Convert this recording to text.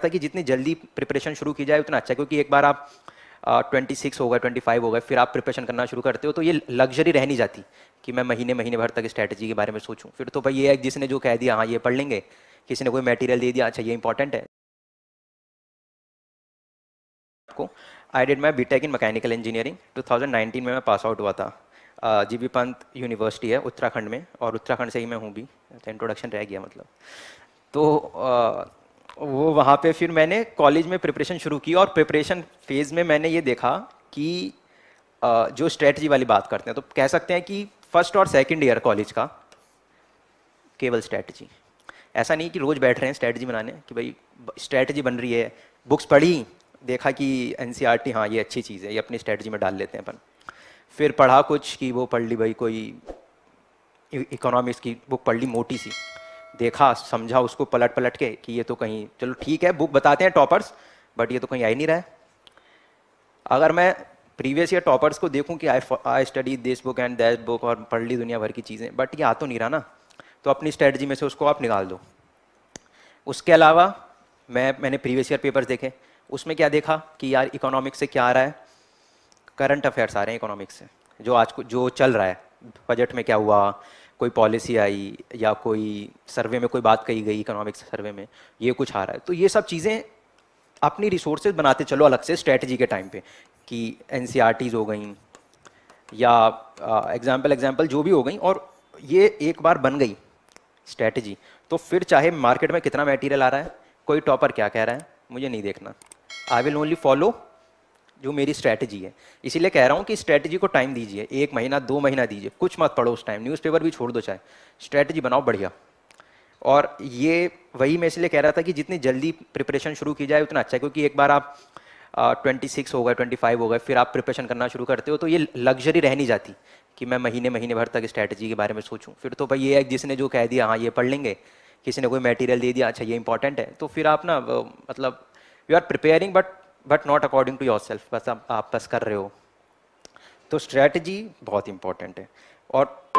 लगता है कि जितनी जल्दी प्रिपरेशन शुरू की जाए उतना अच्छा क्योंकि एक बार आप ट्वेंटी सिक्स होगा ट्वेंटी फाइव गए फिर आप प्रिपरेशन करना शुरू करते हो तो ये लग्जरी रह नहीं जाती कि मैं महीने महीने भर तक स्ट्रैटेजी के बारे में सोचूं फिर तो भाई ये एक जिसने जो कह दिया हाँ ये पढ़ लेंगे किसी ने कोई मटेरियल दे दिया अच्छा ये इंपॉर्टेंट है आपको I did my B tech in mechanical engineering 2019 में मैं पास आउट हुआ था जी बी पंत यूनिवर्सिटी है उत्तराखंड में और उत्तराखंड से ही मैं हूँ भी इंट्रोडक्शन तो रह गया मतलब तो वो वहाँ पे फिर मैंने कॉलेज में प्रिपरेशन शुरू की और प्रिपरेशन फेज़ में मैंने ये देखा कि जो स्ट्रेटजी वाली बात करते हैं तो कह सकते हैं कि फर्स्ट और सेकंड ईयर कॉलेज का केवल स्ट्रेटजी ऐसा नहीं कि रोज़ बैठ रहे हैं स्ट्रेटजी बनाने कि भाई स्ट्रेटजी बन रही है बुक्स पढ़ी देखा कि एन e हाँ ये अच्छी चीज़ है ये अपनी स्ट्रैटेजी में डाल लेते हैं अपन फिर पढ़ा कुछ कि वो पढ़ ली भाई कोई इकोनॉमिक्स e-, की बुक पढ़ ली मोटी सी देखा समझा उसको पलट पलट के कि ये तो कहीं चलो ठीक है बुक बताते हैं टॉपर्स बट ये तो कहीं आ ही नहीं रहा है अगर मैं प्रीवियस ईयर टॉपर्स को देखूं कि I I study this book and that book और पढ़ ली दुनिया भर की चीज़ें बट ये आ तो नहीं रहा ना तो अपनी स्ट्रेटजी में से उसको आप निकाल दो उसके अलावा मैं मैंने प्रीवियस ईयर पेपर्स देखे उसमें क्या देखा कि यार इकोनॉमिक्स से क्या आ रहा है करंट अफेयर्स आ रहे हैं इकोनॉमिक्स से जो आज को जो चल रहा है बजट में क्या हुआ कोई पॉलिसी आई या कोई सर्वे में कोई बात कही गई इकोनॉमिक सर्वे में ये कुछ आ रहा है तो ये सब चीज़ें अपनी रिसोर्सेज बनाते चलो अलग से स्ट्रेटजी के टाइम पे कि एन e हो गई या एग्जाम्पल एग्जाम्पल जो भी हो गई और ये एक बार बन गई स्ट्रेटजी तो फिर चाहे मार्केट में कितना मटेरियल आ रहा है कोई टॉपर क्या कह रहा है मुझे नहीं देखना आई विल ओनली फॉलो जो मेरी स्ट्रैटेजी है इसीलिए कह रहा हूँ कि स्ट्रैटेजी को टाइम दीजिए एक महीना दो महीना दीजिए कुछ मत पढ़ो उस टाइम न्यूज़पेपर भी छोड़ दो चाहे स्ट्रैटेजी बनाओ बढ़िया और ये वही मैं इसलिए कह रहा था कि जितनी जल्दी प्रिपरेशन शुरू की जाए उतना अच्छा है क्योंकि एक बार आप ट्वेंटी सिक्स हो गए ट्वेंटी फाइव हो गए फिर आप प्रिपरेशन करना शुरू करते हो तो ये लग्जरी रह नहीं जाती कि मैं महीने महीने भर तक स्ट्रैटेजी के बारे में सोचूं फिर तो भाई ये है जिसने जो कह दिया हाँ ये पढ़ लेंगे किसी ने कोई मटेरियल दे दिया अच्छा ये इंपॉर्टेंट है तो फिर आप ना मतलब you are preparing but but not according to yourself बस आप, आप बस कर रहे हो तो स्ट्रैटेजी बहुत इंपॉर्टेंट है और